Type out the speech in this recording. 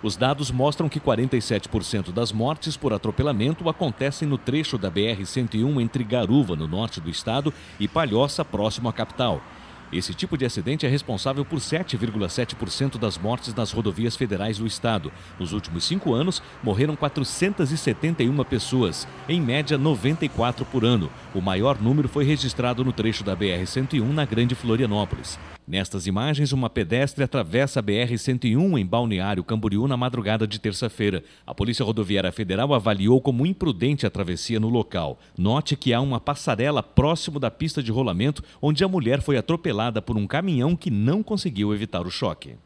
Os dados mostram que 47% das mortes por atropelamento acontecem no trecho da BR-101 entre Garuva, no norte do estado, e Palhoça, próximo à capital. Esse tipo de acidente é responsável por 7,7% das mortes nas rodovias federais do estado. Nos últimos cinco anos, morreram 471 pessoas, em média 94 por ano. O maior número foi registrado no trecho da BR-101 na Grande Florianópolis. Nestas imagens, uma pedestre atravessa a BR-101 em Balneário Camboriú na madrugada de terça-feira. A Polícia Rodoviária Federal avaliou como imprudente a travessia no local. Note que há uma passarela próximo da pista de rolamento onde a mulher foi atropelada por um caminhão que não conseguiu evitar o choque.